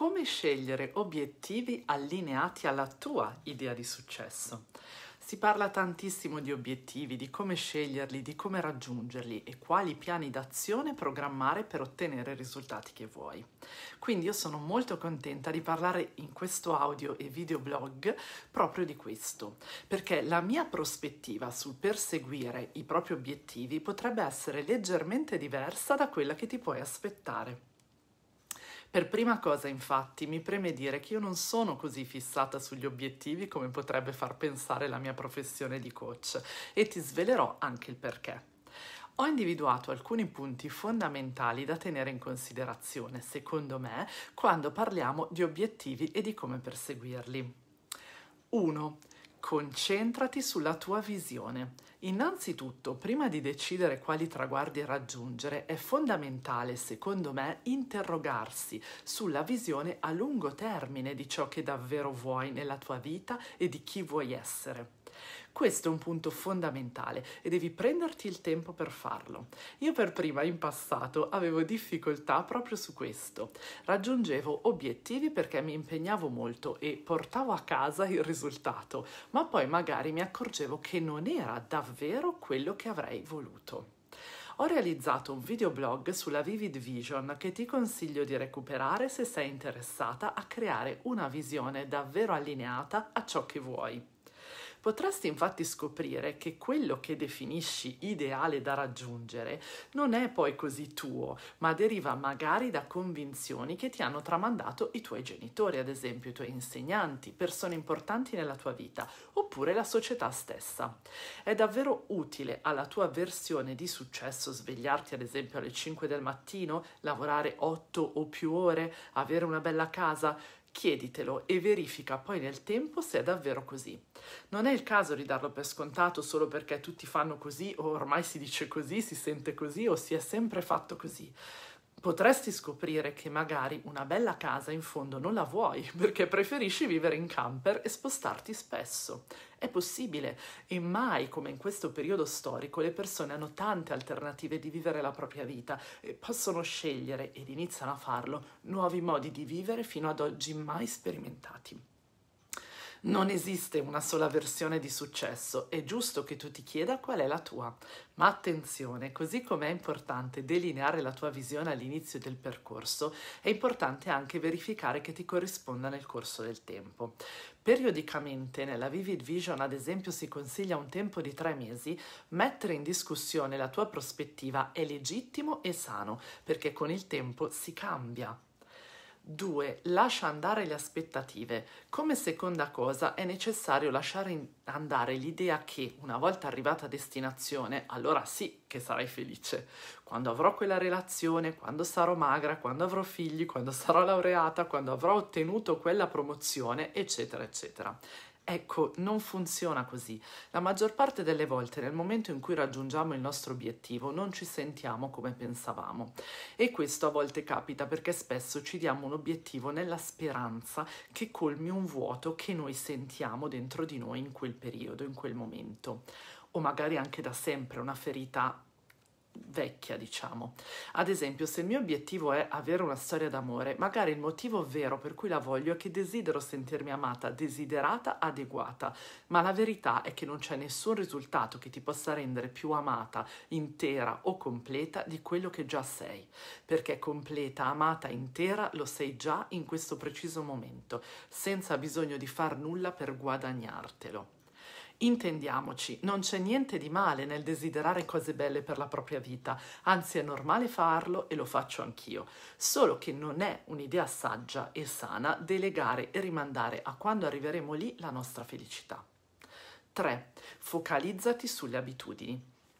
come scegliere obiettivi allineati alla tua idea di successo. Si parla tantissimo di obiettivi, di come sceglierli, di come raggiungerli e quali piani d'azione programmare per ottenere i risultati che vuoi. Quindi io sono molto contenta di parlare in questo audio e videoblog proprio di questo, perché la mia prospettiva sul perseguire i propri obiettivi potrebbe essere leggermente diversa da quella che ti puoi aspettare. Per prima cosa, infatti, mi preme dire che io non sono così fissata sugli obiettivi come potrebbe far pensare la mia professione di coach e ti svelerò anche il perché. Ho individuato alcuni punti fondamentali da tenere in considerazione, secondo me, quando parliamo di obiettivi e di come perseguirli. 1. Concentrati sulla tua visione. Innanzitutto, prima di decidere quali traguardi raggiungere, è fondamentale, secondo me, interrogarsi sulla visione a lungo termine di ciò che davvero vuoi nella tua vita e di chi vuoi essere. Questo è un punto fondamentale e devi prenderti il tempo per farlo. Io per prima in passato avevo difficoltà proprio su questo. Raggiungevo obiettivi perché mi impegnavo molto e portavo a casa il risultato, ma poi magari mi accorgevo che non era davvero davvero quello che avrei voluto. Ho realizzato un videoblog sulla Vivid Vision che ti consiglio di recuperare se sei interessata a creare una visione davvero allineata a ciò che vuoi. Potresti infatti scoprire che quello che definisci ideale da raggiungere non è poi così tuo, ma deriva magari da convinzioni che ti hanno tramandato i tuoi genitori, ad esempio i tuoi insegnanti, persone importanti nella tua vita, oppure la società stessa. È davvero utile alla tua versione di successo svegliarti ad esempio alle 5 del mattino, lavorare 8 o più ore, avere una bella casa? Chieditelo e verifica poi nel tempo se è davvero così. Non è il caso di darlo per scontato solo perché tutti fanno così o ormai si dice così, si sente così o si è sempre fatto così potresti scoprire che magari una bella casa in fondo non la vuoi perché preferisci vivere in camper e spostarti spesso. È possibile e mai come in questo periodo storico le persone hanno tante alternative di vivere la propria vita e possono scegliere ed iniziano a farlo nuovi modi di vivere fino ad oggi mai sperimentati. Non esiste una sola versione di successo, è giusto che tu ti chieda qual è la tua. Ma attenzione, così come è importante delineare la tua visione all'inizio del percorso, è importante anche verificare che ti corrisponda nel corso del tempo. Periodicamente nella Vivid Vision, ad esempio, si consiglia un tempo di tre mesi, mettere in discussione la tua prospettiva è legittimo e sano, perché con il tempo si cambia. 2. Lascia andare le aspettative. Come seconda cosa è necessario lasciare andare l'idea che una volta arrivata a destinazione, allora sì che sarai felice. Quando avrò quella relazione, quando sarò magra, quando avrò figli, quando sarò laureata, quando avrò ottenuto quella promozione, eccetera, eccetera. Ecco, non funziona così. La maggior parte delle volte nel momento in cui raggiungiamo il nostro obiettivo non ci sentiamo come pensavamo e questo a volte capita perché spesso ci diamo un obiettivo nella speranza che colmi un vuoto che noi sentiamo dentro di noi in quel periodo, in quel momento o magari anche da sempre una ferita vecchia, diciamo. Ad esempio, se il mio obiettivo è avere una storia d'amore, magari il motivo vero per cui la voglio è che desidero sentirmi amata, desiderata, adeguata, ma la verità è che non c'è nessun risultato che ti possa rendere più amata, intera o completa di quello che già sei, perché completa, amata, intera lo sei già in questo preciso momento, senza bisogno di far nulla per guadagnartelo. Intendiamoci, non c'è niente di male nel desiderare cose belle per la propria vita, anzi è normale farlo e lo faccio anch'io, solo che non è un'idea saggia e sana delegare e rimandare a quando arriveremo lì la nostra felicità. 3. Focalizzati sulle abitudini.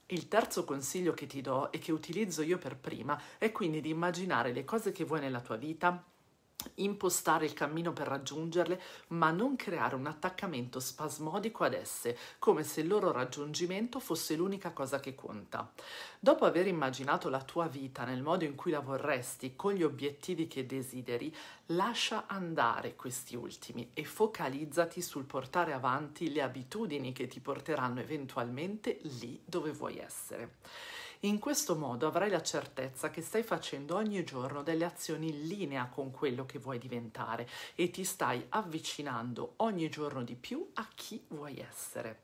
Il terzo consiglio che ti do e che utilizzo io per prima è quindi di immaginare le cose che vuoi nella tua vita impostare il cammino per raggiungerle, ma non creare un attaccamento spasmodico ad esse, come se il loro raggiungimento fosse l'unica cosa che conta. Dopo aver immaginato la tua vita nel modo in cui la vorresti, con gli obiettivi che desideri, lascia andare questi ultimi e focalizzati sul portare avanti le abitudini che ti porteranno eventualmente lì dove vuoi essere. In questo modo avrai la certezza che stai facendo ogni giorno delle azioni in linea con quello che vuoi diventare e ti stai avvicinando ogni giorno di più a chi vuoi essere.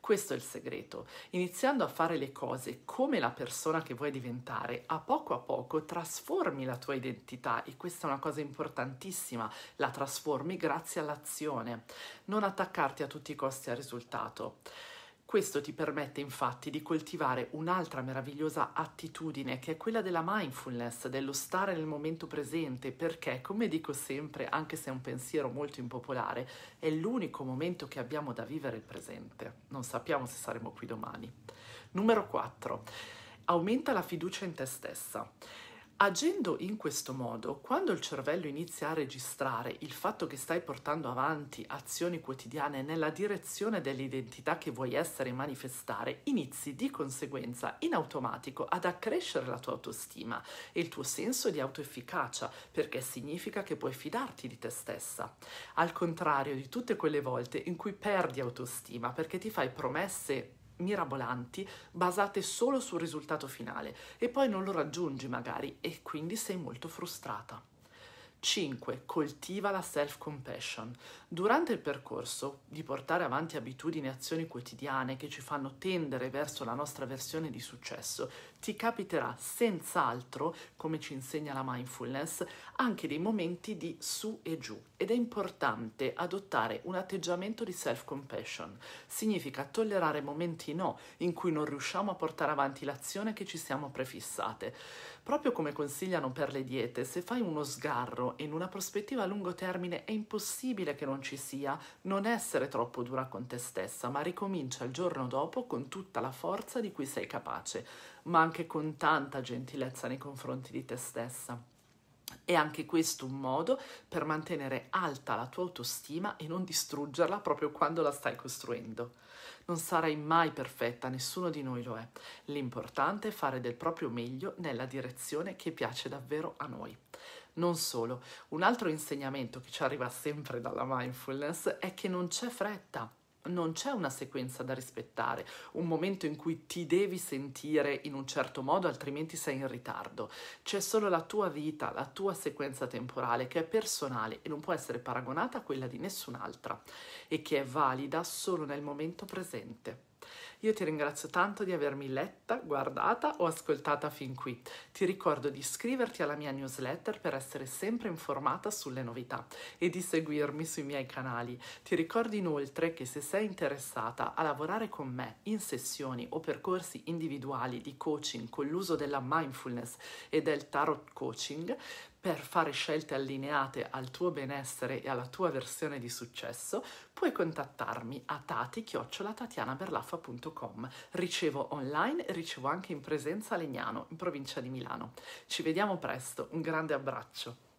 Questo è il segreto. Iniziando a fare le cose come la persona che vuoi diventare, a poco a poco trasformi la tua identità e questa è una cosa importantissima, la trasformi grazie all'azione. Non attaccarti a tutti i costi al risultato. Questo ti permette infatti di coltivare un'altra meravigliosa attitudine che è quella della mindfulness, dello stare nel momento presente, perché come dico sempre, anche se è un pensiero molto impopolare, è l'unico momento che abbiamo da vivere il presente. Non sappiamo se saremo qui domani. Numero 4. Aumenta la fiducia in te stessa. Agendo in questo modo, quando il cervello inizia a registrare il fatto che stai portando avanti azioni quotidiane nella direzione dell'identità che vuoi essere e manifestare, inizi di conseguenza in automatico ad accrescere la tua autostima e il tuo senso di autoefficacia, perché significa che puoi fidarti di te stessa. Al contrario di tutte quelle volte in cui perdi autostima perché ti fai promesse mirabolanti basate solo sul risultato finale e poi non lo raggiungi magari e quindi sei molto frustrata. 5. Coltiva la self-compassion. Durante il percorso di portare avanti abitudini e azioni quotidiane che ci fanno tendere verso la nostra versione di successo, ti capiterà senz'altro, come ci insegna la mindfulness, anche dei momenti di su e giù ed è importante adottare un atteggiamento di self-compassion. Significa tollerare momenti no in cui non riusciamo a portare avanti l'azione che ci siamo prefissate. Proprio come consigliano per le diete, se fai uno sgarro in una prospettiva a lungo termine è impossibile che non ci sia, non essere troppo dura con te stessa, ma ricomincia il giorno dopo con tutta la forza di cui sei capace ma anche con tanta gentilezza nei confronti di te stessa. È anche questo un modo per mantenere alta la tua autostima e non distruggerla proprio quando la stai costruendo. Non sarai mai perfetta, nessuno di noi lo è. L'importante è fare del proprio meglio nella direzione che piace davvero a noi. Non solo, un altro insegnamento che ci arriva sempre dalla mindfulness è che non c'è fretta non c'è una sequenza da rispettare, un momento in cui ti devi sentire in un certo modo, altrimenti sei in ritardo. C'è solo la tua vita, la tua sequenza temporale che è personale e non può essere paragonata a quella di nessun'altra e che è valida solo nel momento presente. Io ti ringrazio tanto di avermi letta, guardata o ascoltata fin qui. Ti ricordo di iscriverti alla mia newsletter per essere sempre informata sulle novità e di seguirmi sui miei canali. Ti ricordo inoltre che se sei interessata a lavorare con me in sessioni o percorsi individuali di coaching con l'uso della mindfulness e del tarot coaching, per fare scelte allineate al tuo benessere e alla tua versione di successo, puoi contattarmi a tati-tatianaberlaffa.com. Ricevo online e ricevo anche in presenza a Legnano, in provincia di Milano. Ci vediamo presto, un grande abbraccio.